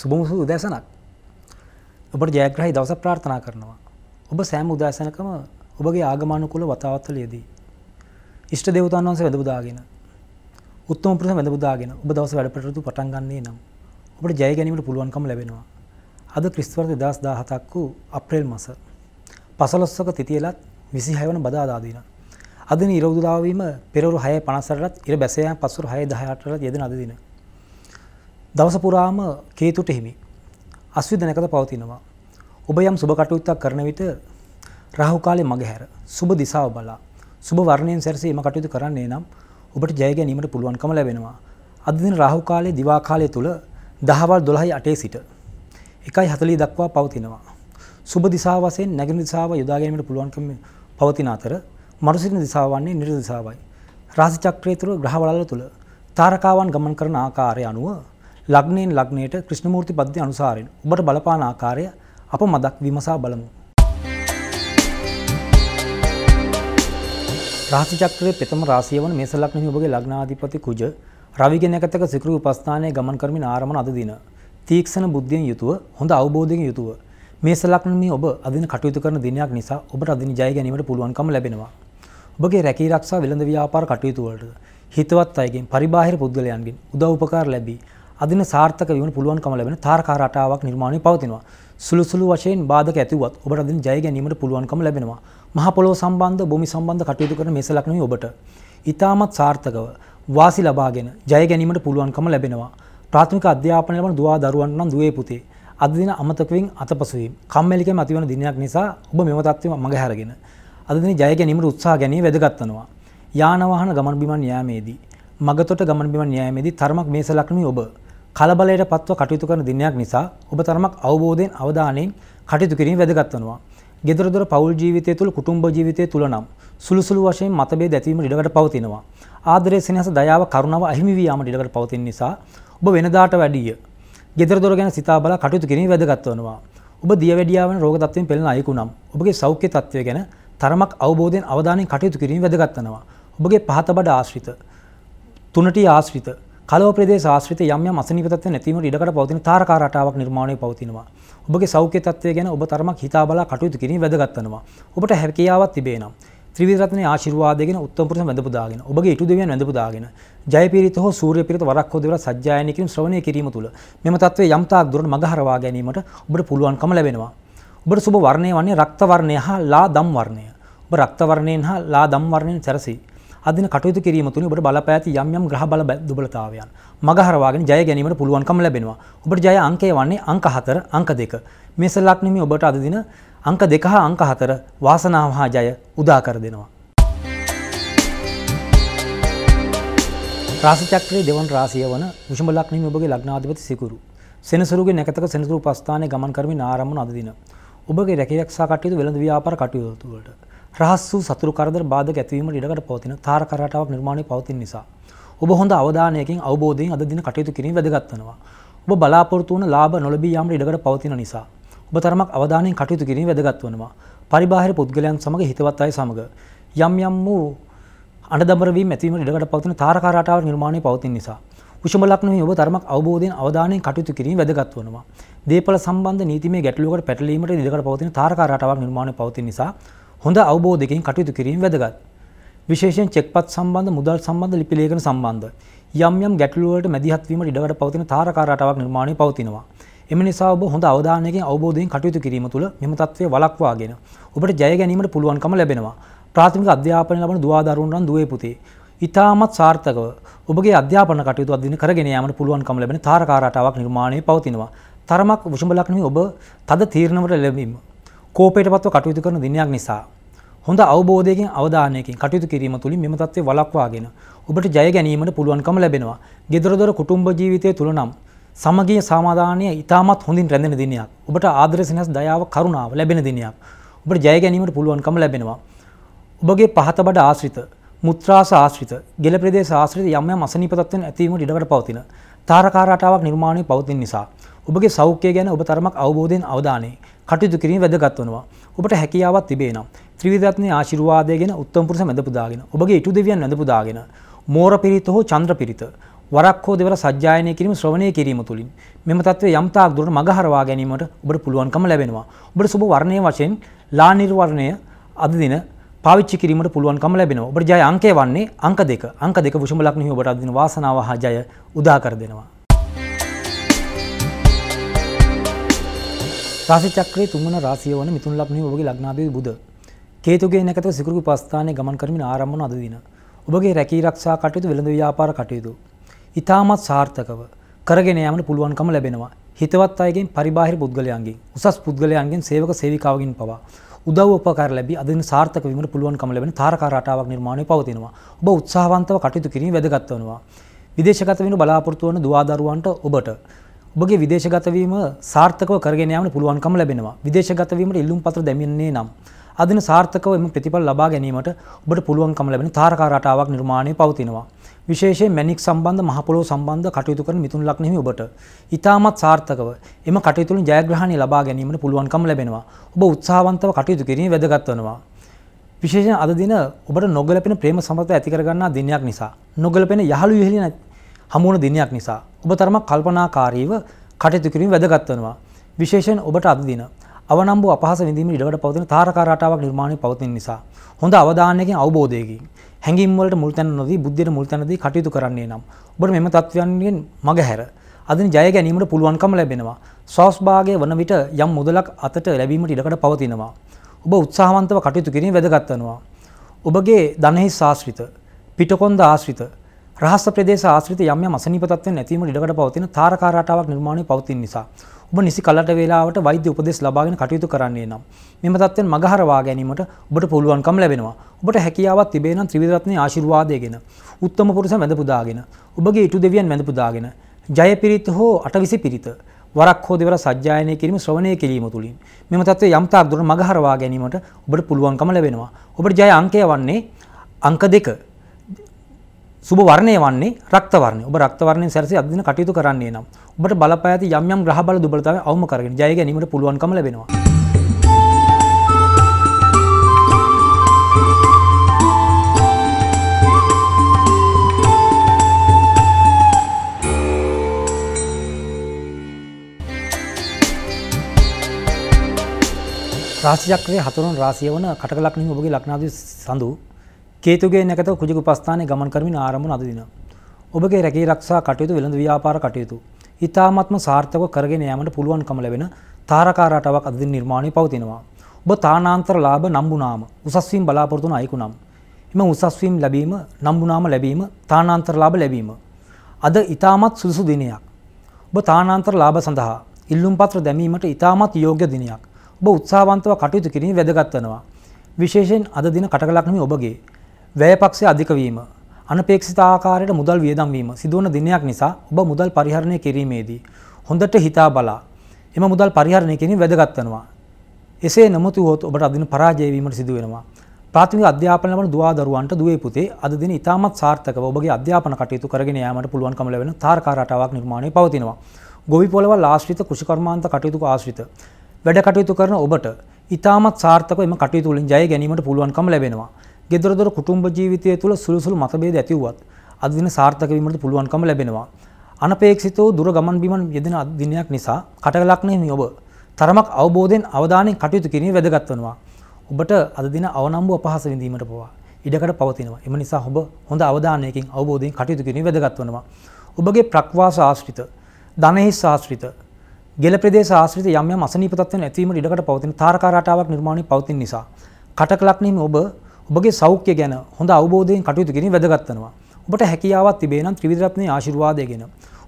සුබමුසු උදැසනක් ඔබට ජයග්‍රහහි දවස ප්‍රාර්ථනා කරනවා ඔබ සෑම උදෑසනකම ඔබගේ ආගමානුකුල වතාවත්වලයේදී ඉෂ්ට දෙවතන් වන්සේ වැඳබුදාගෙන උත්තම ප්‍රස වැඳබුදාගෙන ඔබ දවස වැඩපටතු පටන්ගන්නේ නම් ඔබට ජය ගැනීමට පුළුවන්කම ලැබෙනවා අද ක්‍රිස්වර්ද දස් දාහතක් වූ අප්‍රේල් මස පසලොස්සක තිතියලත් විසි හයවන බදාදාදීන අද නිරෞදුදාවීම පෙරවරු හය පනසරලත් ඉර බැසයන් පසුර හය දහයටලත් යෙදන අදදින දවස පුරාම කේතුට හිමි. අස්විද නැකත පවතිනවා. ඔබ යම් සුබ කටයුත්තක් කරන විට රාහු කාලේ මගහැර සුබ දිශාව බලා සුබ වර්ණයෙන් සැරසී එම කටයුතු කරන්නේ නම් ඔබට ජය ගැනීමට පුළුවන්කම ලැබෙනවා. අද දින රාහු කාලයේ දිවා කාලය තුල දහවල් 12:08 සිට 1:40 දක්වා පවතිනවා. සුබ දිශාව වශයෙන් නැගෙනහිර දිශාව යොදා ගැනීමට පුළුවන්කම පවතින අතර මරුසිටින දිශාව වන්නේ නිර දිශාවයි. රාශි චක්‍රයේ තුල ග්‍රහ වළල තුල තාරකාවන් ගමන් කරන ආකාරය අනුව ලග්නයෙන් ලග්නයට ක්‍රිෂ්ණමූර්ති පද්ධති අනුසාරයෙන් ඔබට බලපාන ආකාරය අප මදක් විමසා බලමු. රාශි චක්‍රයේ ප්‍රථම රාශිය වන මේස ලග්නෙහි ඔබගේ ලග්නාධිපති කුජ රවිගෙන එකතක සිකුරු උපස්ථානයේ ගමන් කරමින් ආරමණ අද දින තීක්ෂණ බුද්ධියෙන් යුතුව හොඳ අවබෝධයෙන් යුතුව මේස ලග්නෙහි ඔබ අදින කටයුතු කරන දිනයක් නිසා ඔබට අදින ජය ගැනීමට පුළුවන්කම ලැබෙනවා. ඔබගේ රැකී ආරක්ෂා වෙළඳ ව්‍යාපාර කටයුතු වලට හිතවත් අයගෙන් පරිබාහිර පුද්ගලයන්ගෙන් උදව් උපකාර ලැබී අදින සාර්ථක වීමට පුළුවන්කම ලැබෙන තාරකා රටාවක් නිර්මාණය පවතිනවා. සුළු සුළු වශයෙන් බාධක ඇතිවත් ඔබට අදින ජය ගැනීමට පුළුවන්කම ලැබෙනවා. මහ පොළොව සම්බන්ධ භූමි සම්බන්ධ කටයුතු කරන මේස ලක්ෂණය ඔබට ඊටමත් සාර්ථකව වාසි ලබාගෙන ජය ගැනීමට පුළුවන්කම ලැබෙනවා. ප්‍රාථමික අධ්‍යාපනය ලබන දුවා දරුවන්ට නම් දුවේ පුතේ අද දින අමතකයෙන් අතපසුවීම කම්මැලිකම ඇතිවන දිනයක් නිසා ඔබ මෙම තත්ත්වෙම මඟහැරගෙන අද දින ජය ගැනීමට උත්සාහ ගැනීම වැදගත් වෙනවා. යාන වාහන ගමන් බිමන් යාමේදී මගතොට ගමන් බිමන් යාමේදී තරමක් මේස ලක්ෂණ ඔබ කලබලයට පත්ව කටයුතු කරන දිනයක් නිසා ඔබ තරමක් අවබෝධයෙන් අවධානයෙන් කටයුතු කිරීම වැදගත් වෙනවා. ගෙදරදොර පවුල් ජීවිතය තුළ කුටුම්බ ජීවිතය තුළ නම් සුළු සුළු වශයෙන් මතභේද ඇතිවීම ඉඩකට පවතිනවා. ආදරය, සෙනෙහස, දයාව, කරුණාව අහිමි වී යාමට ඉඩකට පවතින නිසා ඔබ වෙනදාට වැඩිය ගෙදරදොර ගැන සිතා බලා කටයුතු කිරීම වැදගත් වෙනවා. ඔබ දියවැඩියා වෙන රෝග තත්ත්වයෙන් පෙළෙන අයෙකු නම් ඔබගේ සෞඛ්‍ය තත්ත්වය ගැන තරමක් අවබෝධයෙන් අවධානයෙන් කටයුතු කිරීම වැදගත් වෙනවා. ඔබගේ පහත බඩ ආශ්‍රිත, තුනටි ආශ්‍රිත, කලව ප්‍රදේ ශාස්ත්‍රිත යම් යම් අසනීප තත්ත්ව නැතිවීමට ඉඩකට පවතින තාරකා රටාවක් නිර්මාණය පවතිනවා. ඔබගේ සෞඛ්‍ය තත්ත්වය ගැන ඔබ තරමක් හිතා බලා කටයුතු කිරීම වැදගත් වෙනවා. ඔබට හැකියාවක් තිබේ නම් ත්‍රිවිධ රත්නයේ ආශිර්වාදයෙන් උත්තම පුරුෂ වැඳපු දාගෙන ඔබගේ ඉටු දෙවියන් වැඳපු දාගෙන ජයපීරිත හෝ සූර්යපීරිත වරක් හෝ දෙවිලා සජ්ජායනය කිරීම ශ්‍රවණය කිරීම තුළ මෙම தત્ත්වය යම් තාක් දුරට මගහරවා ගැනීමට ඔබට පුළුවන්කම ලැබෙනවා. ඔබට සුබ වර්ණය වන්නේ රක්ත වර්ණය හා ලා දම් වර්ණය. ඔබ රක්ත වර්ණයෙන් හා ලා දම් වර්ණයෙන් සැරසී අදින කටයුතු කිරීම තුළින් ඔබට බලපෑති යම් යම් ග්‍රහ බල දුබලතාවයන් මගහරවාගෙන ජය ගැනීමට පුළුවන්කම ලැබෙනවා. ඔබට ජය අංකය වන්නේ අංක 4, අංක 2. මේ සලක්නිමි ඔබට අද දින අංක 2 හා අංක 4 වාසනාව හා ජය උදා කර දෙනවා. රාසිචක්‍රයේ දෙවන් රාසිය වන විෂම ලක්නිම ඔබගේ ලග්නාධිපති සිකුරු. සෙනසුරුගේ නැකතක සෙනසුරු ප්‍රස්ථානයේ ගමන් කරමින් ආරම්භන අද දින. ඔබගේ රැකිරක්ෂා කටයුතු වෙළඳ ව්‍යාපාර කටයුතු වලට රහස් වූ සතුරු කරදර බාධක ඇතිවීමට ඉඩකට පවතින තාරක රටාවක් නිර්මාණය පවතින නිසා ඔබ හොඳ අවධානයකින් අවබෝධයෙන් අද දින කටයුතු කිරීම වැදගත් වෙනවා. ඔබ බලාපොරොත්තු වන ලාභ නොලැබී යාමට ඉඩකට පවතින නිසා ඔබ තරමක් අවධානයෙන් කටයුතු කිරීම වැදගත් වෙනවා. පරිබාහිර පුද්ගලයන් සමග හිතවත් අය සමග යම් යම් වූ අඬදබර වීම ඇතිවීමට ඉඩකට පවතින තාරක රටාවක් නිර්මාණය පවතින නිසා කුෂම ලක්ෂණෙහි ඔබ තරමක් අවබෝධයෙන් අවධානයෙන් කටයුතු කිරීම වැදගත් වෙනවා. දේපල සම්බන්ධ නීතිමය ගැටලුවකට පැටලීමට ඉඩකට පවතින තාරක රටාවක් නිර්මාණය පවතින නිසා හොඳ අවබෝධකින් කටයුතු කිරීම වැදගත්. විශේෂයෙන් චෙක්පත් සම්බන්ධ මුදල් සම්බන්ධ ලිපි ලේඛන සම්බන්ධ යම් යම් ගැටලු වලට මැදිහත් වීමට ඉඩ වැඩ පවතින තාරකා රටාවක් නිර්මාණය පවතිනවා. එම නිසා ඔබ හොඳ අවධානයකින් අවබෝධයෙන් කටයුතු කිරීම තුළ මෙම තත්ත්වය වළක්වාගෙන ඔබට ජය ගැනීමට පුළුවන්කම ලැබෙනවා. ප්‍රාථමික අධ්‍යාපනය ලබන දුවා දරුවන් නම් දුවේ පුතේ. ඉතාමත් සාර්ථකව ඔබගේ අධ්‍යාපන කටයුතු අදින කරගෙන යාමට පුළුවන්කම ලැබෙන තාරකා රටාවක් නිර්මාණය පවතිනවා. තරමක් විෂම ලක්ෂණ ඔබ තද තීරණවලට ලැබීම. කෝපයට පත්ව කටයුතු කරන දිනයක් නිසා හොඳ අවබෝධයකින් අවධානයකින් කටයුතු කිරීම තුළින් මෙම තත්ත්වය වළක්වාගෙන ඔබට ජය ගැනීමට පුළුවන්කම ලැබෙනවා. ගෙදරදොර කුටුම්බ ජීවිතය තුළ නම් සමගිය සමාදානය ඉතාමත් හොඳින් රැඳෙන දිනයක්. ඔබට ආදර සිනහස දයාව කරුණාව ලැබෙන දිනයක්. ඔබට ජය ගැනීමට පුළුවන්කම ලැබෙනවා. ඔබගේ පහත බඩ ආශ්‍රිත මුත්‍රාස ආශ්‍රිත ගෙල ප්‍රදේශ ආශ්‍රිත යම් යම් අසනීප තත්ත්වයන් ඇතිවීමට ඉඩකඩ පවතින තාරකා රටාවක් නිර්මාණය පවතින නිසා ඔබගේ සෞඛ්‍යය ගැන ඔබ තරමක් අවබෝධයෙන් අවධානය කටයුතු කිරීම වැදගත් වෙනවා. ඔබට හැකියාවක් තිබේ නම් ත්‍රිවිධරත්නයේ ආශිර්වාදය ගැන උත්තම පුරුෂ මැද පුදාගෙන ඔබගේ ඉටු දෙවියන් මැද පුදාගෙන මෝර පිරිත හෝ චන්ද්‍ර පිරිත වරක් හෝ දෙවර සජ්ජායනය කිරීම ශ්‍රවණය කිරීම තුළින් මෙම තත්ත්වය යම්තාක් දුරට මගහරවා ගැනීමට ඔබට පුළුවන්කම ලැබෙනවා. ඔබට සුබ වර්ණයේ වශයෙන් ලා නිර්වර්ණය අද දින පාවිච්චි කිරීමට පුළුවන්කම ලැබෙනවා. ඔබට ජය අංකය වන්නේ අංක දෙක. අංක දෙක විෂම ලග්නෙහි ඔබට අද දින වාසනාව හා ජය උදා කර දෙනවා. රාශි චක්‍රයේ තුන්වන රාශිය වන මිථුන ලග්නෙහි ඔබගේ ලග්නාධිපති බුධ කේතුගේ නැකතව සිකුරු ප්‍රස්ථානයේ ගමන් කරමින් ආරම්භ වන අද දින ඔබගේ රැකී ආරක්ෂා කටයුතු වෙළඳ ව්‍යාපාර කටයුතු ඉතාමත් සාර්ථකව කරගෙන යාමට පුළුවන්කම ලැබෙනවා හිතවත් අයගෙන් පරිබාහිර පුද්ගලයන්ගෙන් උසස් පුද්ගලයන්ගෙන් සේවක සේවිකාවගෙන් පවා උදව් උපකාර ලැබී අද දින සාර්ථක වීමට පුළුවන්කම ලැබෙන තාරකා රටාවක් නිර්මාණය පවතිනවා ඔබ උත්සාහවන්තව කටයුතු කිරීම වැදගත් වෙනවා විදේශගත වෙන බලාපොරොත්තු වන දුවාදරුවන්ට ඔබට ඔබගේ විදේශගතවීම සාර්ථකව කරගෙන යාමට පුළුවන්කම ලැබෙනවා විදේශගතවීමට ඉල්ලුම් පත්‍ර දැමින්නේ නම් අදින සාර්ථකව එම ප්‍රතිඵල ලබා ගැනීමට ඔබට පුළුවන්කම ලැබෙන තාරකා රටාවක් නිර්මාණය පවතිනවා. විශේෂයෙන් මැණික් සම්බන්ධ මහපොළොව සම්බන්ධ කටයුතු කරන මිතුන් ලග්න හිමි ඔබට ඊටමත් සාර්ථකව එම කටයුතු වලින් ජයග්‍රහණය ලබා ගැනීමට පුළුවන්කම ලැබෙනවා. ඔබ උත්සාහවන්තව කටයුතු කිරීම වැදගත් වෙනවා. විශේෂයෙන් අද දින ඔබට නොගැලපෙන ප්‍රේම සම්බන්ධය ඇති කරගන්නා දිනයක් නිසා නොගැලපෙන යහළු විහිළි හමුවන දිනයක් නිසා ඔබ තරමක් කල්පනාකාරීව කටයුතු කිරීම වැදගත් වෙනවා. විශේෂයෙන් ඔබට අද දින අවනම්බු අපහස විඳීම ඉඩකට පවතින තාරකා රටාවක් නිර්මාණය පවතින නිසා හොඳ අවධානයකින් අවබෝධයකින් හැඟීම් වලට මුල් තැන නොදී බුද්ධියට මුල් තැන දී කටයුතු කරන්නේ නම් ඔබට මෙම තත්ත්වයන්ගෙන් මගහැර අදින් ජය ගැනීමට පුළුවන්කම ලැබෙනවා ස්වාස්භාගය වන විට යම් මුදලක් අතට ලැබීමට ඉඩකට පවතිනවා ඔබ උත්සාහවන්තව කටයුතු කිරීම වැදගත් වෙනවා ඔබගේ ධනෙහි ආශ්‍රිත පිටකොන්ද ආශ්‍රිත රහස් ප්‍රදේශ ආශ්‍රිත යම් යම් අසනීප තත්ත්වයන් නැතිවීමට ඉඩකට පවතින තාරකා රටාවක් නිර්මාණය පවතින නිසා ඔබ නිසි කලට වේලාවට වෛද්‍ය උපදෙස් ලබාගෙන කටයුතු කරන්නේ නම් මෙම තත්ත්වයෙන් මගහරවා ගැනීමට ඔබට පුළුවන්කම ලැබෙනවා. ඔබට හැකියාවක් තිබේ නම් ත්‍රිවිධ රත්නයේ ආශිර්වාදයගෙන උත්තම පුරුෂ මැද පුදාගෙන ඔබගේ ඉටු දෙවියන් මැද පුදාගෙන ජය පිරිත හෝ අටවිසි පිරිත වරක් හෝ දෙවර සජ්ජායනය කිරීම ශ්‍රවණය කිරීම තුළින් මෙම තත්ත්වයේ යම් තාක් දුරට මගහරවා ගැනීමට ඔබට පුළුවන්කම ලැබෙනවා. ඔබට ජය අංකය වන්නේ අංක 2 සුබ වර්ණය වන්නේ රක්ත වර්ණය. ඔබ රක්ත වර්ණයෙන් සැරසී අද දින කටයුතු කරන්නේ නම් ඔබට බලපෑ ඇති යම් යම් ග්‍රහ බල දුබලතාවය අවම කරගෙන ජය ගැනීමට පුළුවන්කම ලැබෙනවා. රාශිචක්‍රයේ හතරවන රාශිය වන කටක ලග්නෙහි ඔබගේ ලග්නාධිපති සඳු කේතුගේ නැකත කුජික උපස්ථානය ගමන් කරමින් ආරමුණ අද දින. ඔබගේ රැකී රක්ෂා කටයුතු වෙළඳ ව්‍යාපාර කටයුතු. ඉතාමත්ම සාර්ථකව කරගෙන යාමට පුළුවන්කම ලැබෙන තාරකා රටාවක් අද දින නිර්මාණය පවතිනවා. ඔබ තානාන්තර ලාභ නම්බුනාම උසස් වීම බලාපොරොත්තු වන අයෙකු නම්. එම උසස් වීම ලැබීම නම්බුනාම ලැබීම තානාන්තර ලාභ ලැබීම. අද ඉතාමත් සුදුසු දිනයක්. ඔබ තානාන්තර ලාභ සඳහා ඉල්ලුම් පත්‍ර දැමීමට ඉතාමත් යෝග්‍ය දිනයක්. ඔබ උත්සාහවන්තව කටයුතු කිරීම වැදගත් වෙනවා. විශේෂයෙන් අද දින කටකලක්නමි ඔබගේ වැයපක්ෂය අධික වීම අනපේක්ෂිත ආකාරයට මුදල් වියදම් වීම සිදුවන දිනයක් නිසා ඔබ මුදල් පරිහරණය කිරීමේදී හොඳට හිතා බලා එම මුදල් පරිහරණය කිරීම වැදගත් වෙනවා. එසේ නොමතු වුවහොත් ඔබට අදින පරාජය වීමට සිදු වෙනවා. ප්‍රාථමික අධ්‍යාපන ලබන දුවා දරුවන්ට දුවේ පුතේ අද දින ඉතාමත් සාර්ථකව ඔබගේ අධ්‍යාපන කටයුතු කරගෙන යාමට පුළුවන්කම ලැබෙන තාරකා රටාවක් නිර්මාණය පවතිනවා. ගොවි පොළවල් ආශ්‍රිත කෘෂිකර්මාන්ත කටයුතු ආශ්‍රිත වැඩ කටයුතු කරන ඔබට ඉතාමත් සාර්ථකව එම කටයුතු වලින් ජය ගැනීමට පුළුවන්කම ලැබෙනවා. ගෙදරදොර කුටුම්බ ජීවිතය තුළ සුළුසුළු මතභේද ඇති වුවත් අද දින සාර්ථක වීමට පුළුවන්කම ලැබෙනවා. අනපේක්ෂිතව දුර ගමන් බිමන් යෙදෙන අද දිනයක් නිසා කටකලක් ඔබ තරමක් අවබෝධයෙන් අවධානයෙන් කටයුතු කිරීම වැදගත් වෙනවා. ඔබට අද දින අවනම්බු අපහාස විඳීමට පවා ඉඩකඩ පවතිනවා. එම නිසා ඔබ හොඳ අවධානයකින් අවබෝධයෙන් කටයුතු කිරීම වැදගත් වෙනවා. ඔබගේ ප්‍රක්වාස ආශ්‍රිත, ධනහිස් ආශ්‍රිත, ගෙල ප්‍රදේශ ආශ්‍රිත යම් යම් අසනීප තත්ත්වයන් ඇතිවීමට ඉඩකඩ පවතින තාරකා රටාවක් නිර්මාණය පවතින නිසා කටකලක් ඔබ ඔබගේ සෞඛ්‍ය ගැන හොඳ අවබෝධයෙන් කටයුතු කිරීම වැදගත් වෙනවා. ඔබට හැකියාවක් තිබේ නම් ත්‍රිවිධ රත්නයේ ආශිර්වාදයගෙන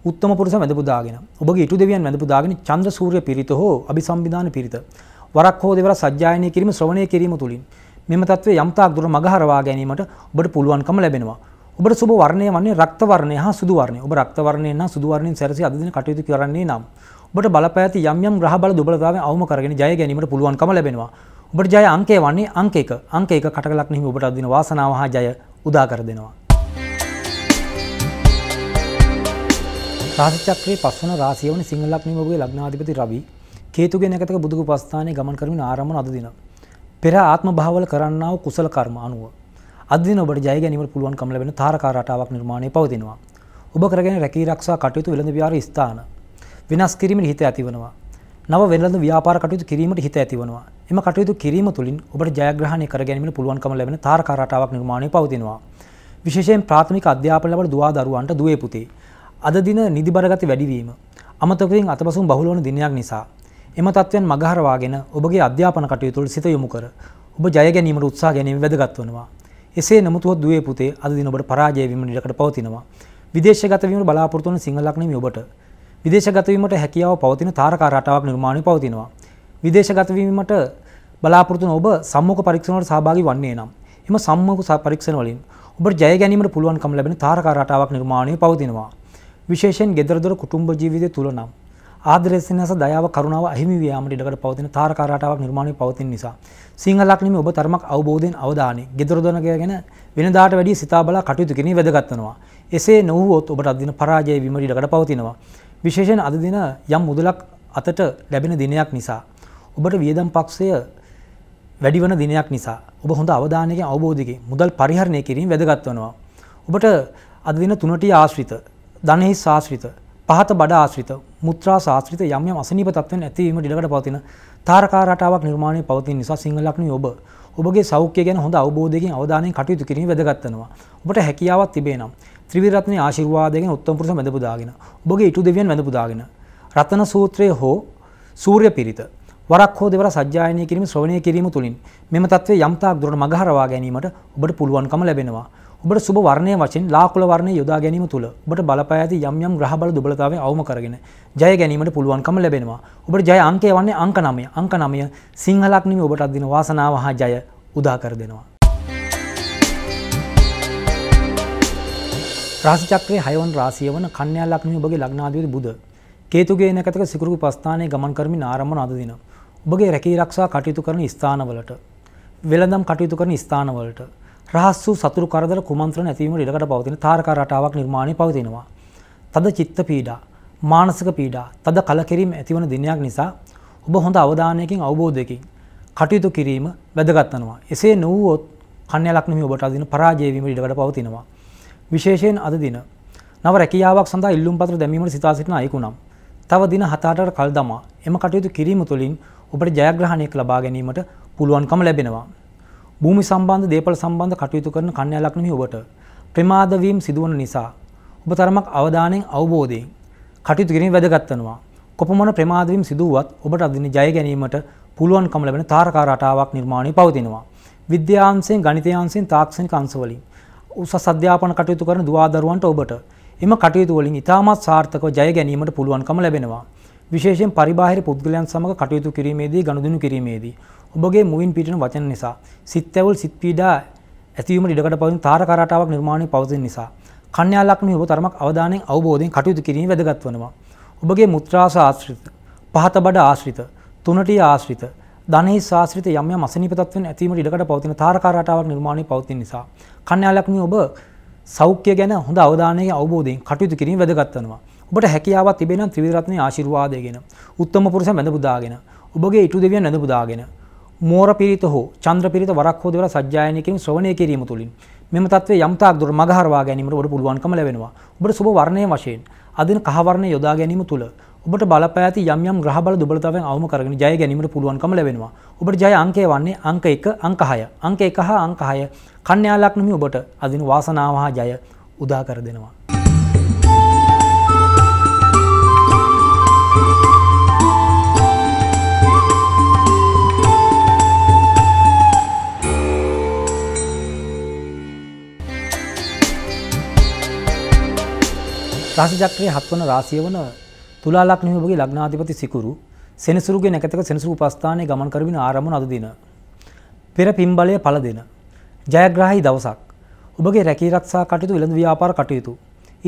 උත්තම පුරුෂ වැඳපු දාගෙන ඔබගේ ඉටු දෙවියන් වැඳපු දාගෙන චන්ද්‍ර සූර්ය පිරිත හෝ අபிසම්බිදාන පිරිත වරක් හෝ දෙවරක් සජ්ජායනය කිරීම ශ්‍රවණය කිරීම තුලින් මෙම තත්ත්වය යම්තාක් දුර මගහරවා ගැනීමට ඔබට පුළුවන්කම ලැබෙනවා. ඔබට සුබ වර්ණය වන්නේ රක්ත වර්ණය හා සුදු වර්ණය. ඔබ රක්ත වර්ණයෙන් නම් සුදු වර්ණයෙන් සැරසී අද දින කටයුතු කරන්නේ නම් ඔබට බලපෑති යම් යම් ග්‍රහ බල දුබලතාවයන් අවම කරගෙන ජය ගැනීමට පුළුවන්කම ලැබෙනවා. ඔබට ජය අංකය වන්නේ අංක එක අංක එක කටකලක් නෙමෙයි ඔබට අදින වාසනාව හා ජය උදා කර දෙනවා. රාශි චක්‍රයේ පස්වන රාශිය වන සිංහ ලග්නෙම ඔබගේ ලග්නාධිපති රවි කේතුගෙන එකතක බුදුක උපස්ථානයේ ගමන් කරමින් ආරම්භන අද දින. පෙර ආත්ම භාවවල කරන්නා වූ කුසල කර්ම අනුව අද දින ඔබට ජය ගැනීමට පුළුවන්කම ලැබෙන තාරකා රටාවක් නිර්මාණය පවතිනවා. ඔබ කරගෙන රැකී රක්ෂා කටයුතු වෙළඳ ව්‍යාපාර ස්ථාන විනාශ කිරීමේ හිත ඇතිවනවා. නව වෙළඳ ව්‍යාපාර කටයුතු කිරීමට හිත ඇතිවනවා. එම කටයුතු කිරීම තුළින් ඔබට ජයග්‍රහණය කර ගැනීමට පුළුවන්කම ලැබෙන තාරකා රටාවක් නිර්මාණය පවතිනවා. විශේෂයෙන් ප්‍රාථමික අධ්‍යාපන ලබන දුවා දරුවන්ට දුවේ පුතේ. අද දින නිදි බරගති වැඩිවීම. අමතකයෙන් අතපසුම් බහුල වන දිනයක් නිසා. එම තත්ත්වයන් මගහරවාගෙන ඔබගේ අධ්‍යාපන කටයුතු වල සිත යොමු කර ඔබ ජය ගැනීමට උත්සාහ ගැනීම වැදගත් වෙනවා. එසේ නමුතුව දුවේ පුතේ අද දින ඔබට පරාජය වීම නිරකට පවතිනවා. විදේශගත වීමට බලාපොරොත්තු වන සිංහලක් නෙමෙයි ඔබට විදේශගතවීමට හැකියාව පවතින තාරකා රටාවක් නිර්මාණය පවතිනවා. විදේශගතවීමට බලාපොරොත්තු ඔබ සම්මුඛ පරීක්ෂණවලට සහභාගී වන්නේ නම් එම සම්මුඛ පරීක්ෂණ වලින් ඔබට ජය ගැනීමට පුළුවන්කම ලැබෙන තාරකා රටාවක් නිර්මාණය පවතිනවා. විශේෂයෙන් ගෙදරදොර කුටුම්බ ජීවිතය තුල නම් ආදරෙසිනස දයාව කරුණාව අහිමි ව්‍යාමට ඉඩකට පවතින තාරකා රටාවක් නිර්මාණය පවතින නිසා සිංහලක් නෙමෙයි ඔබ තරමක් අවබෝධයෙන් අවධානය ගෙදරදොන ගැන වෙනදාට වැඩිය සිතා බලා කටයුතු කිරීම වැදගත් වෙනවා. එසේ නොවුවොත් ඔබට අදින පරාජය වීමට ඉඩකට පවතිනවා. විශේෂයෙන් අද දින යම් මුදලක් අතට ලැබෙන දිනයක් නිසා ඔබට වියදම් පක්ෂය වැඩි වන දිනයක් නිසා ඔබ හොඳ අවධානයකින් අවබෝධයකින් මුදල් පරිහරණය කිරීම වැදගත් වෙනවා. ඔබට අද දින තුනට ආශ්‍රිත, ධනෙහි ආශ්‍රිත, පහත බඩ ආශ්‍රිත, මුත්‍රා ආශ්‍රිත යම් යම් අසනීප තත්ත්වයන් ඇතිවීම ඩිලකට පවතින තාරකා රටාවක් නිර්මාණය පවතින නිසා සිංහල ලක්ෂණ ඔබ ඔබගේ සෞඛ්‍යය ගැන හොඳ අවබෝධයකින් අවධානයෙන් කටයුතු කිරීම වැදගත් වෙනවා. ඔබට හැකියාවක් තිබේ නම් ත්‍රිවිරත්න ආශිර්වාදයෙන් උත්තම පුරුෂ මැද පුදාගෙන ඔබගේ ඉටු දෙවියන් මැද පුදාගෙන රතන සූත්‍රය හෝ සූර්ය පිරිත වරක් හෝ දෙවර සජ්ජායනය කිරීම ශ්‍රවණය කිරීම තුළින් මෙම තත්ත්වය යම්තාක් දුරට මගහරවා ගැනීමට ඔබට පුළුවන්කම ලැබෙනවා. ඔබට සුබ වර්ණය වශයෙන් ලාකුල වර්ණය යොදා ගැනීම තුළ ඔබට බලපෑ ඇති යම් යම් ග්‍රහ බල දුබලතාවය අවම කරගෙන ජය ගැනීමට පුළුවන්කම ලැබෙනවා. ඔබට ජය අංකය වන්නේ අංක 9. අංක 9 සිංහලක් නෙමෙයි ඔබට අදින වාසනාව හා ජය උදා කර දෙනවා. රාශි චක්‍රයේ 6 වන රාශිය වන කන්‍යා ලග්නයේ ඔබගේ ලග්නාධිපති බුධ කේතුගේ නැකතක සිකුරු ප්‍රස්ථානයේ ගමන් කරමින් ආරම්භන අද දින ඔබගේ රැකී ආරක්ෂා කටයුතු කරන ස්ථානවලට වෙළඳම් කටයුතු කරන ස්ථානවලට රහස් වූ සතුරු කරදර කුමන්ත්‍රණ ඇතිවීමට ඉඩකට පවතින තාරකා රටාවක් නිර්මාණය පවතිනවා. තද චිත්ත පීඩා, මානසික පීඩා, තද කලකිරීම ඇතිවන දිනයක් නිසා ඔබ හොඳ අවධානයකින් අවබෝධයකින් කටයුතු කිරීම වැදගත් වෙනවා. එසේ නොවුවොත් කන්‍යා ලග්න හිමි ඔබට අදින පරාජය වීමට ඉඩකට පවතිනවා. විශේෂයෙන් අද දින නව රැකියාවක් සඳහා ඉල්ලුම් පත්‍ර දැමීමට සිතා සිටින අයෙකුනම් තව දින 7-8කට කල් දමා එම කටයුතු කිරීම තුළින් ඔබට ජයග්‍රහණයක් ලබා ගැනීමට පුළුවන්කම ලැබෙනවා. භූමි සම්බන්ධ දේපල සම්බන්ධ කටයුතු කරන කන්‍යා ලග්නමි ඔබට ප්‍රමාද වීම සිදුවන නිසා ඔබ තරමක් අවධානයෙන් අවබෝධයෙන් කටයුතු කිරීම වැදගත් වෙනවා. කොපමණ ප්‍රමාද වීම සිදුවත් ඔබට අද දින ජය ගැනීමට පුළුවන්කම ලැබෙන තාරකා රටාවක් නිර්මාණය පවතිනවා. විද්‍යාංශයෙන් ගණිතයාංශයෙන් තාක්ෂණික අංශවලින් උසස් අධ්‍යාපන කටයුතු කරන දුවා දරුවන්ට ඔබට එම කටයුතු වලින් ඉතාමත් සාර්ථකව ජය ගැනීමට පුළුවන්කම ලැබෙනවා. විශේෂයෙන් පරිබාහිර පුද්ගලයන් සමග කටයුතු කිරීමේදී ගනුදෙනු කිරීමේදී ඔබගේ මුවින් පිටින වචන නිසා සිත් ඇවුල් සිත් පීඩා ඇතිවීමට ඉඩකඩ පවතින තාරක රටාවක් නිර්මාණය පවතින නිසා කන්‍යා ලග්නයේ ඔබ තරමක් අවධානයෙන් අවබෝධයෙන් කටයුතු කිරීම වැදගත් වෙනවා. ඔබගේ මුත්‍රාස ආශ්‍රිත, පහත බඩ ආශ්‍රිත, තුනටිය ආශ්‍රිත, ධනෙහි ශාස්ත්‍රිත යම් යම් අසනීප තත්ත්වයන් ඇතිවීමට ඉඩකඩ පවතින තාරකා රටාවක් නිර්මාණය පවතින නිසා කන්‍යාලක්ෂණී ඔබ සෞඛ්‍ය ගැන හොඳ අවධානයක අවබෝධයෙන් කටයුතු කිරීම වැදගත් වෙනවා. ඔබට හැකියාවක් තිබේ නම් ත්‍රිවිධ රත්නයේ ආශිර්වාදයගෙන උත්තම පුරුෂයන් වැඳ පුදාගෙන ඔබගේ ඉටු දෙවියන් වැඳ පුදාගෙන මෝර පිරිත හෝ චන්ද්‍ර පිරිත වරක් හෝ දෙවලා සජ්ජායනය කිරීම ශ්‍රවණය කිරීම තුළින් මෙම තත්ත්වයේ යම් තාක් දුර මගහරවා ගැනීමට ඔබට පුළුවන්කම ලැබෙනවා. ඔබට සුබ වර්ණයේ වශයෙන් අදින කහ වර්ණය යොදා ගැනීම තුළ ඔබට බලපෑති යම් යම් ග්‍රහ බල දුබලතාවයන් අවම කරගෙන ජය ගැනීමට පුළුවන්කම ලැබෙනවා. ඔබට ජය අංකය වන්නේ අංක 1 අංක 6. අංක 1 හා අංක 6 කන්‍යා ලග්නමි ඔබට අදින වාසනාව හා ජය උදා කර දෙනවා. රාශි චක්‍රයේ හත්වන රාශිය වන තුලා ලග්න හිමියගේ ලග්නාධිපති සිකුරු සෙනසුරුගේ නැකතක සෙනසුරු උපස්ථානයේ ගමන් කරමින් ආරම්භන අද දින. පෙර පින්බලය පළ දෙන. ජයග්‍රාහී දවසක්. ඔබගේ රැකී ආරක්ෂා කටයුතු වෙළඳ ව්‍යාපාර කටයුතු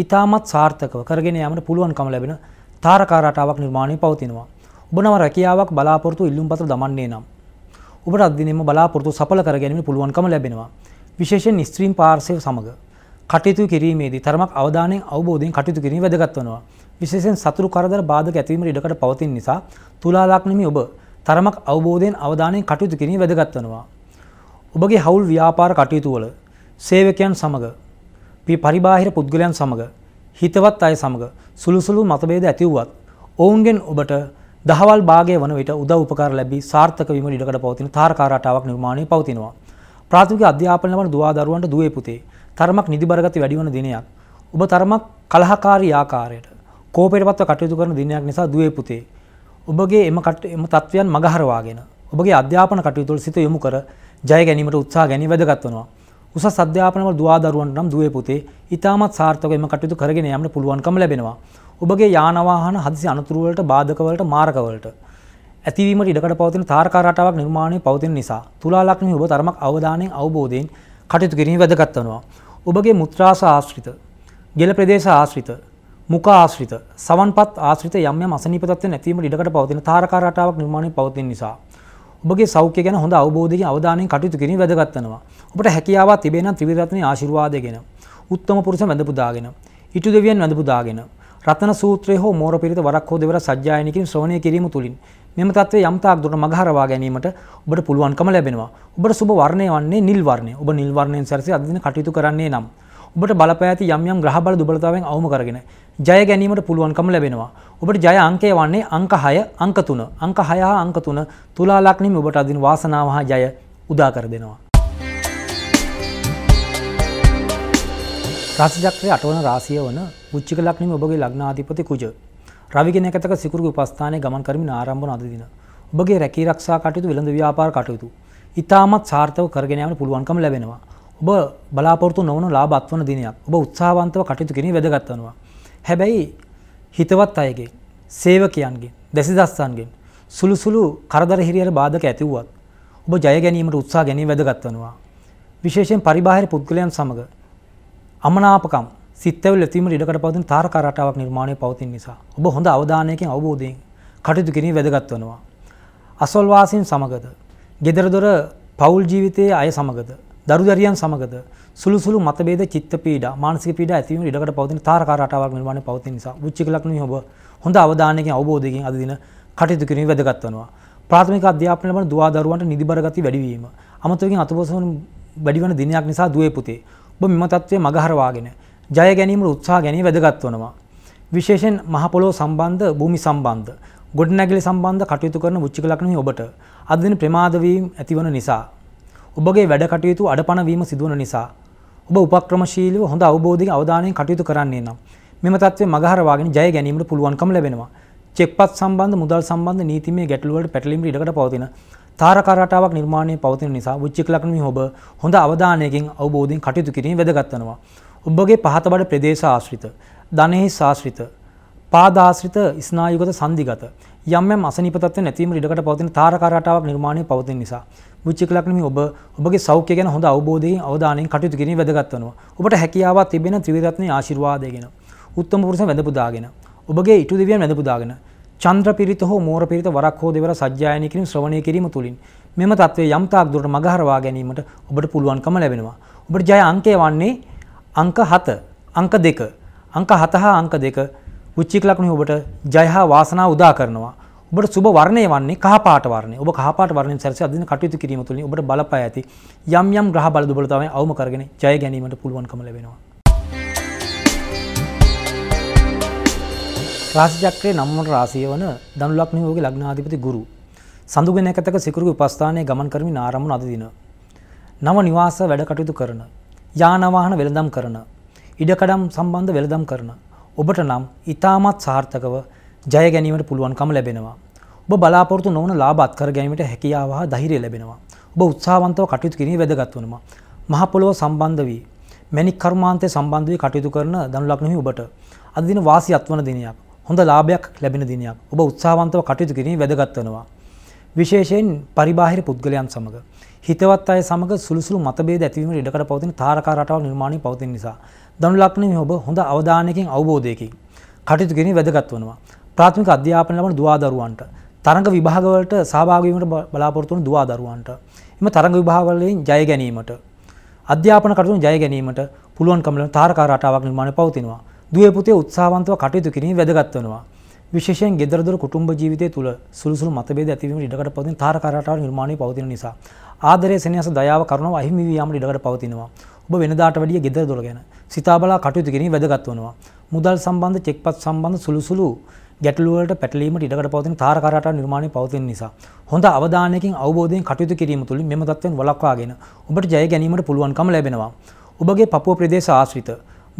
ඊටමත් සාර්ථකව කරගෙන යාමට පුළුවන්කම ලැබෙන තාරකා රටාවක් නිර්මාණය පවතිනවා. ඔබ නව රැකියාවක් බලාපොරොත්තු ඉල්ලුම්පତ୍ର දමන්නේ නම් ඔබට අද දිනෙම බලාපොරොත්තු සඵල කර ගැනීමට පුළුවන්කම ලැබෙනවා. විශේෂයෙන් ස්ත්‍රීන් පාර්ශවය සමග කටයුතු කිරීමේදී තරමක් අවධානයෙන් අවබෝධයෙන් කටයුතු කිරීම වැදගත් වෙනවා. විශේෂෙන් සතුරු කරදර බාධක ඇතිවීම ඉඩකට පවතින නිසා තුලා ලග්නමි ඔබ තරමක් අවබෝධයෙන් අවධානයෙන් කටයුතු කිරීම වැදගත් වෙනවා. ඔබගේ හවුල් ව්‍යාපාර කටයුතු වල සේවකයන් සමග පරිබාහිර පුද්ගලයන් සමග හිතවත් අය සමග සුළුසුළු මතභේද ඇති වුවත් ඔවුන්ගෙන් ඔබට දහවල් භාගය වන විට උදව් උපකාර ලැබී සාර්ථක වීම ඉඩකට පවතින තාරකා රටාවක් නිර්මාණය පවතිනවා. ප්‍රාථමික අධ්‍යාපන ලබන දුවා දරුවන්ට දුවේ පුතේ තරමක් නිදිබර ගති වැඩි වන දිනයක් ඔබ තරමක් කලහකාරී ආකාරයට කෝපයටපත්ව කටයුතු කරන දිනයක් නිසා දුවේ පුතේ ඔබගේ එම එම තත්වයන් මගහරවාගෙන ඔබගේ අධ්‍යාපන කටයුතු වල සිත යොමු කර ජය ගැනීමට උත්සාහ ගැනීම වැදගත් වෙනවා. උසස් අධ්‍යාපන වල දුවා දරුවන්ට නම් දුවේ පුතේ ඊටමත් සාර්ථකව එම කටයුතු කරගෙන යන්න පුළුවන්කම ලැබෙනවා. ඔබගේ යාන වාහන හදිසි අනතුරු වලට බාධක වලට මාරක වලට ඇතිවීමට ඉඩකඩ පවතින තාරකා රටාවක් නිර්මාණය පවතින නිසා තුලා ලග්නයේ ඔබ තරමක් අවධානයෙන් අවබෝධයෙන් කටයුතු කිරීම වැදගත් වෙනවා. ඔබගේ මුත්‍රාස ආශ්‍රිත, ජල ප්‍රදේශ ආශ්‍රිත, මුඛ ආශ්‍රිත සමන්පත් ආශ්‍රිත යම් යම් අසනීප තත්ත්වයන් ඇතිවීමට ඉඩකට පවතින තාරකා රටාවක් නිර්මාණය පවතින නිසා ඔබගේ සෞඛ්‍ය ගැන හොඳ අවබෝධයකින් අවධානයෙන් කටයුතු කිරීම වැදගත් වෙනවා. ඔබට හැකියාවක් තිබේ නම් ත්‍රිවිධ රත්නයේ ආශිර්වාදයගෙන උත්තම පුරුෂ වැඳ පුදාගෙන ඉටු දෙවියන් වැඳ පුදාගෙන රතන සූත්‍රය හෝ මෝර පිරිත වරක් හෝ දෙවර සජ්ජායනකින් ශ්‍රවණය කිරීම තුලින් මෙම තත්ත්වයේ යම් තාක් දුරට මගහරවා ගැනීමට ඔබට පුළුවන්කම ලැබෙනවා. ඔබට සුබ වර්ණය වන්නේ නිල් වර්ණය. ඔබ නිල් වර්ණයෙන් සැරසී අද දින කටයුතු කරන්නේ නම් ඔබට බලපෑති යම් යම් ග්‍රහ බල දුබලතාවෙන් අවම කරගෙන ජය ගැනීමට පුළුවන්කම ලැබෙනවා. ඔබට ජය අංකය වන්නේ අංක 6, අංක 3, අංක 6 හා අංක 3 තුලා ලග්නෙම ඔබට අදින වාසනාව හා ජය උදා කර දෙනවා. රාශිචක්‍රය අටවන රාසිය වන උච්චික ලක්නම ඔබගේ ලග්නාධිපති කුජ. රවිගෙන එකතක සිකුරු උපස්ථානය ගමන් කරමින් ආරම්භන අද දින. ඔබගේ රැකී රක්ෂා කටයුතු වෙළඳ ව්‍යාපාර කටයුතු. ඉතාමත් සාර්ථක කරගෙන යන්න පුළුවන්කම ලැබෙනවා. ඔබ බලාපොරතු නොවන ලාබත් වන දිනයක් ඔබ උත්සාවන්තව කටයුතු කිරීම වැදගත්වනවා. හැබැයි හිතවත් අයගේ සේවකයන්ගේ දැසි දස්සන්ගෙන් සුළු සුළු කරදර හිරියට බාධක ඇතිවුවත් ඔබ ජය ගැනීමට උත්සා ගැනීම වැදගත්වනවා. විශේෂයෙන් පරිබාහිර පුද්ගලයන් සමඟ අමනාපකම් සිත්තවල ඇතිීම ඉඩකට පවතින තාරක රටාවක් නිර්මාණය පවතින් නිසා ඔබ හොඳ අවධානයකින් අවබෝධයෙන් කටයුතු කිරීම වැදගත්වනවා. අසොල්වාසින් සමගද ගෙදරදොර පවුල් ජීවිතයේ අය සමගද දරුදරියන් සමගද සුළු සුළු මතභේද චිත්ත පීඩා මානසික පීඩා ඇතිවීම ඉඩකට පවතින තාරකා රටාවක් නිර්මාණය පවතින නිසා වෘච්චික ලක්ෂණ ඔබ හොඳ අවධානයකින් අවබෝධයකින් අද දින කටයුතු කිරීම වැදගත් වෙනවා ප්‍රාථමික අධ්‍යාපනය ලබන දුවා දරුවන්ට නිදිබර ගති වැඩි වීම අමතකයෙන් අතපොසවන වැඩි වෙන දිනයක් නිසා දුවේ පුතේ ඔබ මෙම තත්ත්වය මගහරවාගෙන ජය ගැනීමට උත්සාහ ගැනීම වැදගත් වෙනවා විශේෂයෙන් මහ පොළොව සම්බන්ධ භූමි සම්බන්ධ ගොඩනැගිලි සම්බන්ධ කටයුතු කරන වෘච්චික ලක්ෂණ ඔබට අද දින ප්‍රමාද වීම ඇතිවන නිසා ඔබගේ වැඩ කටයුතු අඩපණවීම සිදුවන නිසා ඔබ උපක්‍රමශීලීව හොඳ අවබෝධික අවධානයෙන් කටයුතු කරන්නේ නම් මෙම තත්ත්වය මගහරවාගෙන ජය ගැනීමට පුළුවන්කම ලැබෙනවා. චෙක්පත් සම්බන්ධ මුදල් සම්බන්ධ නීතිමය ගැටලු වලට පැටලීමට ඉඩකට පවතින තාරක රටාවක් නිර්මාණය පවතින නිසා වෘශ්චික ලග්නමි ඔබ හොඳ අවධානයකින් අවබෝධයෙන් කටයුතු කිරීම වැදගත් වෙනවා. ඔබගේ පහතබඩ ප්‍රදේශ ආශ්‍රිත, ධනෙහි ආශ්‍රිත, පාදාශ්‍රිත ස්නායුගත සංදිගත යම් යම් අසනීප තත්ත්වයන් නැතිවීම ඉඩකට පවතින තාරකා රටාවක් නිර්මාණය පවතින නිසා බුද්ධික ලක්ෂණ ඔබ ඔබගේ සෞඛ්‍ය ගැන හොඳ අවබෝධයෙන් අවධානයෙන් කටයුතු කිරීම වැදගත් වෙනවා. ඔබට හැකියාවක් තිබෙන ත්‍රිවිධ රත්නයේ ආශිර්වාදයගෙන උත්තම පුරුෂයන් වැඳ පුදාගෙන ඔබගේ ඉටු දෙවියන් වැඳ පුදාගෙන චන්ද්‍ර පිරිත හෝ මෝර පිරිත වරක් හෝ දෙවර සජ්ජායනය කිරීම ශ්‍රවණය කිරීම තුළින් මෙම තත්ත්වයේ යම් තාක් දුරට මගහරවා ගැනීමට ඔබට පුළුවන්කම ලැබෙනවා. ඔබට ජය අංකය වන්නේ අංක 7, අංක 2, අංක 7 හා අංක 2 වෘශ්චික ලග්නය ඔබට ජය හා වාසනාව උදා කරනවා. ඔබට සුබ වර්ණය වන්නේ කහපාට වර්ණය. ඔබ කහපාට වර්ණයෙන් සැරසී අදින කටයුතු කිරීම තුළින් ඔබට බලපෑ ඇති යම් යම් ග්‍රහ බල දුබලතාවයන් අවම කරගෙන ජය ගැනීමට පුළුවන්කම ලැබෙනවා. රාශිචක්‍රයේ නම්වන රාශිය වන ධනු ලග්නයේ ඔහුගේ ලග්නාධිපති ගුරු සඳුගෙන එකතක සිකුරුගේ උපස්ථානයේ ගමන් කරමින් ආරම්භන අද දින නව නිවාස වැඩ කටයුතු කරන යාන වාහන වෙළඳම් කරන ඉඩකඩම් සම්බන්ධ වෙළඳම් කරන ඔබට නම් ඉතාමත් සාර්ථකව ජය ගැනීමට පුළුවන්කම ලැබෙනවා. ඔබ බලාපොරතු නොවන ලාබත් කර ගැනීමට හැකියාව හා ධෛර්යය ලැබෙනවා. ඔබ උත්සාහවන්තව කටයුතු කිරීම වැදගත් වෙනවා. මහ පොළොව සම්බන්ධ වී මැණික් කර්මාන්තය සම්බන්ධ වී කටයුතු කරන ධනු ලග්නෙහි ඔබට අද දින වාසියක් වන දිනයක්. හොඳ ලාභයක් ලැබෙන දිනයක්. ඔබ උත්සාහවන්තව කටයුතු කිරීම වැදගත් වෙනවා. විශේෂයෙන් පරිබාහිර පුද්ගලයන් සමග හිතවත් අය සමග සුළුසුළු මතභේද ඇතිවීමට ඉඩකඩ පවතින තාරකා රටාව නිර්මාණය පවතින නිසා දනු ලක්ෂණ ඔබ හොඳ අවධානයකින් අවබෝධයකින් කටයුතු කිරීම වැදගත් වෙනවා. ප්‍රාථමික අධ්‍යාපන ලබන දුවා දරුවන්ට තරඟ විභාගවලට සහභාගී වීමට බලාපොරොත්තු වන දුවා දරුවන්ට එම තරඟ විභාගවලින් ජය ගැනීමට අධ්‍යාපන කටයුතු ජය ගැනීමට පුළුවන්කම ලබන තාරකා රටාවක් නිර්මාණය පවතිනවා. දුවේ පුතේ උත්සාහවන්තව කටයුතු කිරීම වැදගත් වෙනවා. විශේෂයෙන් ගෙදරදොර කුටුම්බ ජීවිතය තුළ සුළුසුළු මතභේද ඇතිවීමට ඉඩකට පවතින තාරකා රටාව නිර්මාණය පවතින නිසා ආදරය සෙනෙහස දයාව කරුණාව අහිමි වී යාමට ඉඩකට පවතිනවා. ඔබ වෙනදාට වැඩිය ගෙදර දොර ගැන සිතා බලා කටයුතු කිරීම වැදගත් වෙනවා. මුදල් සම්බන්ධ චෙක්පත් සම්බන්ධ සුළු සුළු ගැටලු වලට පැටලීමට ඉඩකට පවතින තාරකාරාට නිර්මාණය පවතින නිසා හොඳ අවධානයකින් අවබෝධයෙන් කටයුතු කිරීම තුළින් මෙම தත්ත්වයන් වළක්වාගෙන ඔබට ජය ගැනීමට පුළුවන්කම ලැබෙනවා. ඔබගේ පපුව ප්‍රදේශ ආශ්‍රිත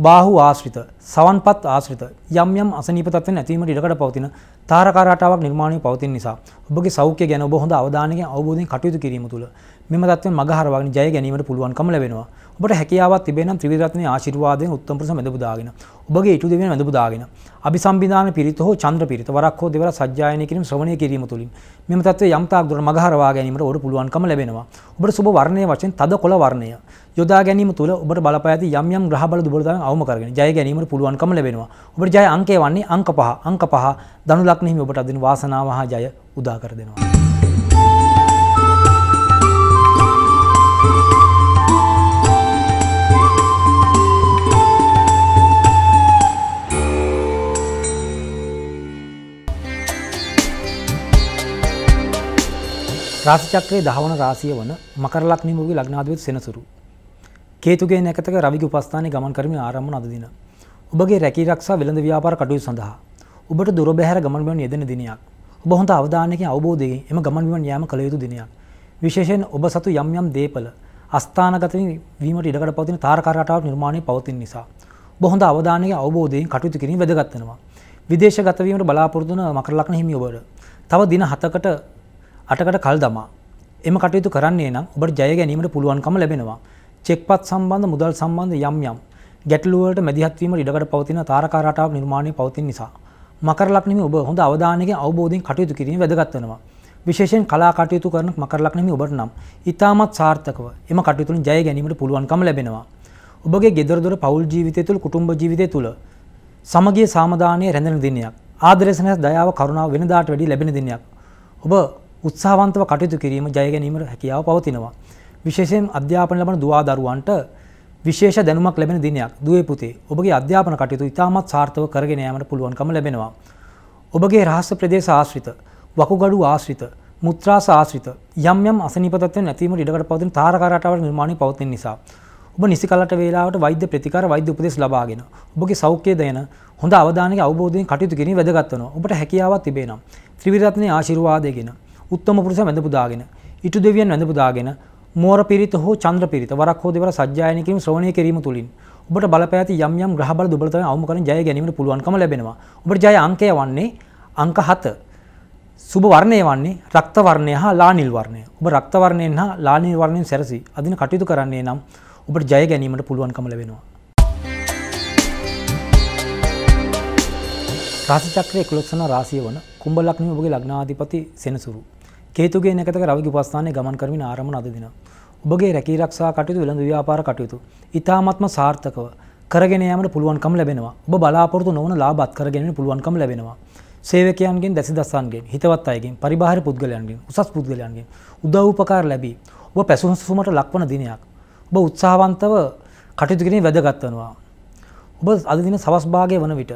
බාහු ආශ්‍රිත සවන්පත් ආශ්‍රිත යම් යම් අසනීප තත්ත්වයන් ඇතිවීමට ඉඩකඩ පවතින තාරකා රටාවක් නිර්මාණය පවතින නිසා ඔබගේ සෞඛ්‍ය ගැන ඔබ හොඳ අවධානයකින් අවබෝධයෙන් කටයුතු කිරීම තුළ මෙම තත්ත්වයන් මගහරවාගෙන ජය ගැනීමට පුළුවන්කම ලැබෙනවා. ඔබට හැකියාවත් තිබෙනම් ත්‍රිවිධරත්නයේ ආශිර්වාදයෙන් උත්තම පුරුෂ මැද පුදාගෙන ඔබගේ ඉටු දෙවියන් මැද පුදාගෙන අභිසම්බිදාන පිරිත හෝ චන්ද්‍ර පිරිත වරක් හෝ දෙවරක් සජ්ජායනය කිරීම ශ්‍රවණය කිරීම තුළින් මෙම තත්ත්වයේ යම් තාක් දුරට මගහරවා ගැනීමට ඔබට පුළුවන්කම ලැබෙනවා ඔබට සුබ වර්ණයේ වශයෙන් තද කොළ වර්ණය යොදා ගැනීම තුළ ඔබට බලපෑ ඇති යම් යම් ග්‍රහ බල දුබලතාවයන් අවම කරගෙන ජය ගැනීමට පුළුවන්කම ලැබෙනවා ඔබට ජය අංකය වන්නේ අංක පහ අංක පහ ධනු ලග්නෙහි ඔබට අදින වාසනාව හා ජය උදා කර දෙනවා රාසිචක්‍රයේ දහවන රාසිය වන මකර ලග්නිමූගේ ලග්නාධිපති සෙනසුරු. කේතුගේ නැකතක රවිගේ උපස්ථානයේ ගමන් කරමින් ආරම්භන අද දින. ඔබගේ රැකී ආරක්ෂා වෙළඳ ව්‍යාපාර කටයුතු සඳහා ඔබට දුර බැහැර ගමන් බිමන් යෙදෙන දිනයක්. ඔබ හොඳ අවධානයකින් අවබෝධයෙන් එම ගමන් බිමන් යාම කළ යුතු දිනයක්. විශේෂයෙන් ඔබ සතු යම් යම් දේපල අස්ථානගත වීමට ඉඩකඩ පවතින තාරකා රටාවක් නිර්මාණය පවතින නිසා ඔබ හොඳ අවධානයකින් අවබෝධයෙන් කටයුතු කිරීම වැදගත් වෙනවා. විදේශගත වීමට බලාපොරොත්තු වන මකර ලග්න හිමි ඔබට තව දින 7කට අටකට කල් දමා. එම කටයුතු කරන්නේ නම් ඔබට ජය ගැනීමට පුළුවන්කම ලැබෙනවා. චෙක්පත් සම්බන්ධ මුදල් සම්බන්ධ යම් යම් ගැටලුවලට මැදිහත්වීම ඉඩකට පවතින තාරකා රටාව නිර්මාණය පවතින නිසා. මකර ලග්නෙමි ඔබ හොඳ අවධානයකින් අවබෝධයෙන් කටයුතු කිරීම වැදගත් වෙනවා. විශේෂයෙන් කලා කටයුතු කරන මකර ලග්නෙමි ඔබට නම් ඊටමත් සාර්ථකව එම කටයුතු තුළින් ජය ගැනීමට පුළුවන්කම ලැබෙනවා. ඔබගේ ගෙදර දොර පවුල් ජීවිතය තුළ කුටුම්බ ජීවිතය තුළ සමගිය සාමදානය රැඳෙන දිනයක්. ආදරය සෙනෙහස දයාව කරුණාව වෙනදාට වැඩිය ලැබෙන දිනයක්. ඔබ උත්සාහවන්තව කටයුතු කිරීම ජය ගැනීමට හැකියාව පවතිනවා. විශේෂයෙන් අධ්‍යාපන ලබන දුවා දරුවන්ට විශේෂ දැනුමක් ලැබෙන දිනයක් දුවේ පුතේ ඔබගේ අධ්‍යාපන කටයුතු ඉතාමත් සාර්ථකව කරගෙන යාමට පුළුවන්කම ලැබෙනවා. ඔබගේ රහස් ප්‍රදේශ ආශ්‍රිත, වකුගඩු ආශ්‍රිත, මුත්‍රාස ආශ්‍රිත යම් යම් අසනීප තත්ත්වයන් නැතිවීමට ඉඩකට පවතින තාරකා රටාවට නිර්මාණය පවතින නිසා ඔබ නිසි කලට වේලාවට වෛද්‍ය ප්‍රතිකාර වෛද්‍ය උපදෙස් ලබාගෙන ඔබගේ සෞඛ්‍යය දයන හොඳ අවධානයක අවබෝධයෙන් කටයුතු කිරීම වැදගත් වෙනවා. ඔබට හැකියාවක් තිබේ නම් ත්‍රිවිධ රත්නයේ ආශිර්වාදයගෙන උත්තම පුරුෂ වැඳ පුදාගෙන ඉටු දෙවියන් වැඳ පුදාගෙන මෝර පිරිත හෝ චන්ද්‍ර පිරිත වරක් හෝ දෙවර සජ්ජායන කිරීම ශ්‍රවණය කිරීම තුලින් ඔබට බලපෑති යම් යම් ග්‍රහ බල දුබලතාවයන් අවම කරගෙන ජය ගැනීමට පුළුවන්කම ලැබෙනවා. ඔබට ජය අංකය වන්නේ අංක 7. සුබ වර්ණය වන්නේ රක්ත වර්ණය හා ලානිල් වර්ණය. ඔබ රක්ත වර්ණයෙන් හා ලානිල් වර්ණයෙන් සැරසී අදින කටයුතු කරන්නේ නම් ඔබට ජය ගැනීමට පුළුවන්කම ලැබෙනවා. රාශි චක්‍රයේ 11 වන රාශිය වන කුම්භ ලග්නෙ ඔබගේ ලග්නාධිපති සෙනසුරු. කේතුගේ නැකතක රවිගේ උපස්ථානයේ ගමන් කරමින් ආරමුණ අද දින. ඔබගේ රැකී රක්ෂා කටයුතු වෙළඳ ව්‍යාපාර කටයුතු ඉතාමත්ම සාර්ථකව කරගෙන යාමට පුළුවන්කම ලැබෙනවා. ඔබ බලාපොරොත්තු නොවන ලාභ අත්කරගැනීමට පුළුවන්කම ලැබෙනවා. සේවකයන්ගෙන් දැසිදස්සන්ගෙන් හිතවත් අයගෙන් පරිබාහිර පුද්ගලයන්ගෙන් උසස් පුද්ගලයන්ගෙන් උදව් උපකාර ලැබී ඔබ පැසුම්සුමට ලක්වන දිනයක් ඔබ උත්සාහවන්තව කටයුතු කිරීම වැදගත් වෙනවා ඔබ අද දින සවස් භාගය වන විට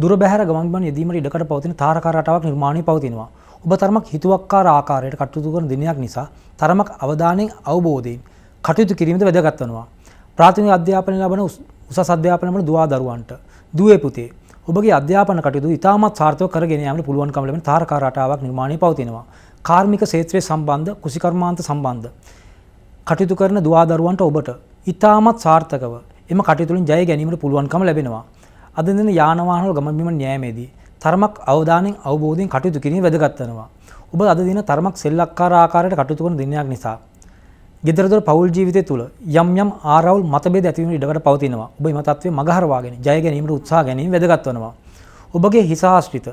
දුර බැහැර ගමන් බිමන් යෙදීමට ඉඩකඩ පවතින තාරකා රටාවක් නිර්මාණය පවතිනවා ඔබ තරමක් හිතුවක්කාර ආකාරයට කටයුතු කරන දිනයක් නිසා තරමක් අවධානයෙන් අවබෝධයෙන් කටයුතු කිරීමද වැදගත් වෙනවා. ප්‍රාථමික අධ්‍යාපනය ලබන උසස් අධ්‍යාපනය ලබන දුවා දරුවන්ට දුවේ පුතේ ඔබගේ අධ්‍යාපන කටයුතු ඉතාමත් සාර්ථකව කරගෙන යාමට පුළුවන්කම ලැබෙන තාරකා රටාවක් නිර්මාණය පවතිනවා. කාර්මික ක්ෂේත්‍රයේ සම්බන්ධ කුසිකර්මාන්ත සම්බන්ධ කටයුතු කරන දුවා දරුවන්ට ඔබට ඉතාමත් සාර්ථකව එම කටයුතුලින් ජය ගැනීමට පුළුවන්කම ලැබෙනවා. අද දින යානවාහන ගමන් බිම න්යායමේදී තරමක් අවධානෙන් අවබෝධයෙන් කටයුතු කිරීම වැදගත් වෙනවා. ඔබ අද දින තරමක් සෙල්ලක්කාර ආකාරයට කටයුතු කරන දිනයක් නිසා ගෙදරදොර පවුල් ජීවිතය තුළ යම් යම් ආරවුල් මතභේද ඇති වෙන ඉඩකට පවතිනවා. ඔබ මේ තත්ත්වය මගහරවාගෙන ජය ගැනීමට උත්සාහ ගැනීම වැදගත් වෙනවා. ඔබගේ හිස ආශ්‍රිත,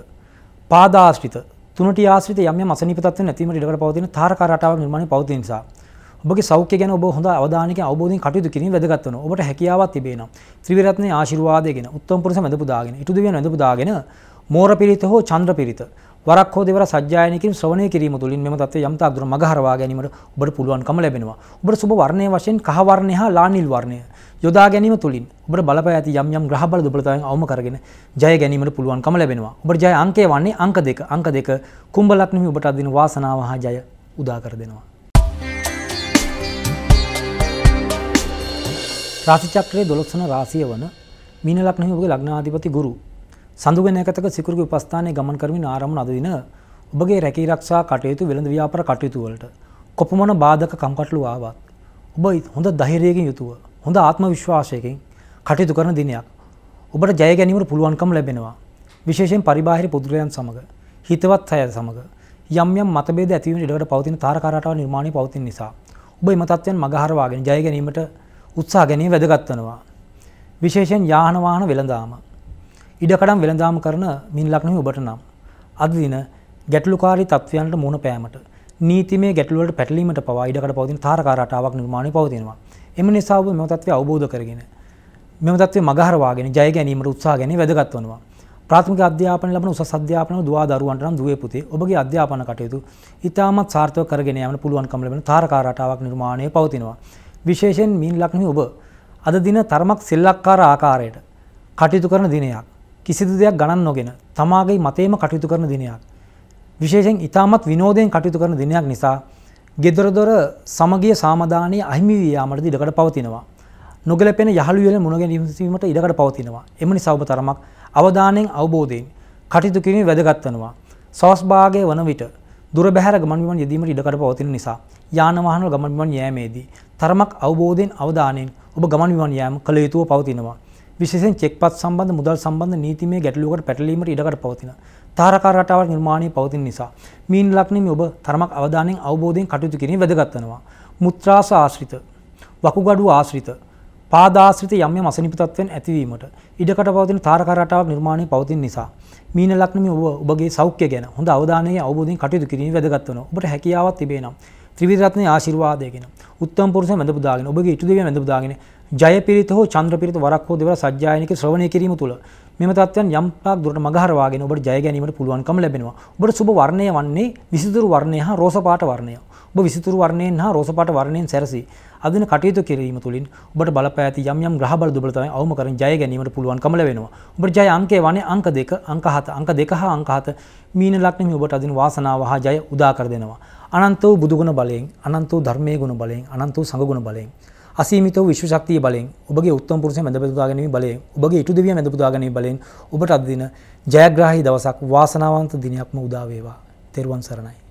පාද ආශ්‍රිත, තුනටි ආශ්‍රිත යම් යම් අසනීප තත්ත්වයන් ඇති වීමට ඉඩකට පවතින තාරකා රටාවක් නිර්මාණය පවතින නිසා ඔබගේ සෞඛ්‍ය ගැන ඔබ හොඳ අවධානයකින් අවබෝධයෙන් කටයුතු කිරීම වැදගත් වෙනවා. ඔබට හැකියාවක් තිබේ නම් ත්‍රිවිධ රත්නයේ ආශිර්වාදය ගැන, උත්තම පුරුෂ මැදපු දාගෙන, ඊටු දෙවියන් මැදපු දාගෙන මෝර පිරිත හෝ චන්ද්‍ර පිරිත වරක් හෝ දෙවර සජ්ජායනයකින් ශ්‍රවණය කිරීම තුළින් මෙම தත්ත්වය යම් තාක් දුර මගහරවා ගැනීමට ඔබට පුළුවන්කම ලැබෙනවා. ඔබට සුබ වර්ණයේ වශයෙන් කහ වර්ණය හා ලා නිල් වර්ණය යොදා ගැනීම තුළින් ඔබට බලපෑ ඇති යම් යම් ග්‍රහ බල දුබලතාවයන් අවම කරගෙන ජය ගැනීමට පුළුවන්කම ලැබෙනවා. ඔබට ජය අංකය වන්නේ අංක දෙක. අංක දෙක කුම්භ ලග්නෙහි ඔබට අදින වාසනාව හා ජය උදා කර දෙනවා. රාශි චක්‍රයේ 12 වන රාශිය වන මීන ලග්නෙහි ඔබගේ ලග්නාධිපති ගුරු සඳුගෙනකතක සිකුරු උපස්ථානයේ ගමන් කරමින් ආරමුණ අදවින ඔබගේ රැකී ආරක්ෂා කටයුතු වෙළඳ ව්‍යාපාර කටයුතු වලට කොපමණ බාධක කම්කටොළු ආවත් ඔබ හොඳ ධෛර්යයෙන් යුතුව හොඳ ආත්ම විශ්වාසයකින් කටයුතු කරන දිනයක් ඔබට ජය ගැනීමට පුළුවන්කම ලැබෙනවා විශේෂයෙන් පරිබාහිර පුද්ගලයන් සමග හිතවත් අය සමග යම් යම් මතභේද ඇතිවීම ඉඩකට පවතින තාරකාරටාව නිර්මාණය පවතින නිසා ඔබ එම තත්ත්වයන් මගහරවාගෙන ජය ගැනීමට උත්සාහ ගැනීම වැදගත් වෙනවා. විශේෂයෙන් යාන වාහන වෙළඳාම ඉඩකඩම් වෙළඳාම් කරන මින් ලක්නහි ඔබට නම්. අද දින ගැටලුකාරී තත්ත්වයන්ට මුණ පෑමට නීතිමේ ගැටලුවට පැටලීමට පවා ඉඩකට පවතින තාරකාරටාවක් නිර්මාණය පවතිනවා. එම නිසා ඔබ මෙම තත්ත්වය අවබෝධ කරගෙන මෙම තත්ත්වය මගහරවාගෙන ජය ගැනීමට උත්සාහ ගැනීම වැදගත් වෙනවා. ප්‍රාථමික අධ්‍යාපනය ලබන උසස් අධ්‍යාපනය දුවා දරුවන්ට නම් දුවේ පුතේ ඔබගේ අධ්‍යාපන කටයුතු ඉතාමත් සාර්ථකව කරගෙන යන්න පුළුවන්කම ලැබෙන තාරකා රටාවක් නිර්මාණය පවතිනවා. විශේෂයෙන් මීන ලග්නෙහි ඔබ අද දින තරමක් සෙල්ලක්කාර ආකාරයට කටයුතු කරන දිනයක්. කිසිදු දෙයක් ගණන් නොගෙන තමාගේ මතේම කටයුතු කරන දිනයක්. විශේෂෙන් ඉතාමත් විනෝදයෙන් කටයුතු කරන දිනයක් නිසා ගෙදරදොර සමගිය සාමධානය අහිමිවයාමට ඉඩකට පවතිනවා. නොගලපෙන යහළුවල මුණගෙන නිසීමට ඉඩකට පවතිනවා. එමනි සෞභ තරමක් අවධානයෙන් අවබෝධයෙන් කටයුතු කිරීම වැදගත්වනවා. සවස්භාගය වන විට දුර බැහර ගමන්වන් යෙදීමට ඉඩකට පවතින නිසා යානවාහන ගමන්වන් යෑමේදී තරමක් අවබෝධයෙන් අවධානයෙන් ඔබ ගමන්වන් යෑම කළ යුතුව පවතිනවා. විශේෂෙන් චෙක්පත් සම්බන්ධ මුදල් සම්බන්ධ නීතිමය ගැටලුවකට පැටලීමට ඉඩකට පවතින තාරකා රටාවක් නිර්මාණය පවතින නිසා මීන් ලක්නිමි ඔබ තරමක් අවධානයෙන් අවබෝධයෙන් කටයුතු කිරීම වැදගත් වෙනවා මුත්‍රාස ආශ්‍රිත වකුගඩු ආශ්‍රිත පාදාශ්‍රිත යම් යම් අසනීප තත්ත්වයන් ඇතිවීමට ඉඩකට පවතින තාරකා රටාවක් නිර්මාණය පවතින නිසා මීන ලක්නිමි ඔබ ඔබගේ සෞඛ්‍ය ගැන හොඳ අවධානයෙන් අවබෝධයෙන් කටයුතු කිරීම වැදගත් වෙනවා ඔබට හැකියාවක් තිබේ නම් ත්‍රිවිධරත්නය ආශිර්වාදයගෙන උත්තම පුරුෂ මැද පුදාගෙන ඔබගේ ඉතු දෙවිය මැද පුදාගෙන ජය පිරිත හෝ චන්ද්‍ර පිරිත වරක් හෝ දෙවර සජ්ජායනික ශ්‍රවණය කිරීම තුළ මෙම තත්ත්වයන් යම් තාක් දුරට මගහරවාගෙන ඔබට ජය ගැනීමට පුළුවන්කම ලැබෙනවා. ඔබට සුබ වර්ණය වන්නේ විසිතුරු වර්ණය හා රෝස පාට වර්ණය. ඔබ විසිතුරු වර්ණයෙන් හා රෝස පාට වර්ණයෙන් සැරසී අදින කටයුතු කිරීම තුළින් ඔබට බලපෑති යම් යම් ග්‍රහ බල දුබලතාවයන් අවම කරන් ජය ගැනීමට පුළුවන්කම ලැබෙනවා. ඔබට ජය අංකය වන්නේ අංක 2, අංක 7, අංක 2 හා අංක 7 මීන ලග්නෙහි ඔබට අදින වාසනාව හා ජය උදා කර දෙනවා. අනන්ත වූ බුදුගුණ බලයෙන් අනන්ත වූ ධර්මයේ ගුණ බලයෙන් අනන්ත වූ සංඝගුණ බලයෙන් අසීමිත වූ විශ්ව ශක්තිය බලයෙන් ඔබගේ උත්තම පුරුෂය මැද පුදා ගැනීම බලයෙන් ඔබගේ ඉටු දෙවිය මැද පුදා ගැනීම බලයෙන් ඔබට අද දින ජයග්‍රාහී දවසක් වාසනාවන්ත දිනයක්ම උදා වේවා තෙරුවන් සරණයි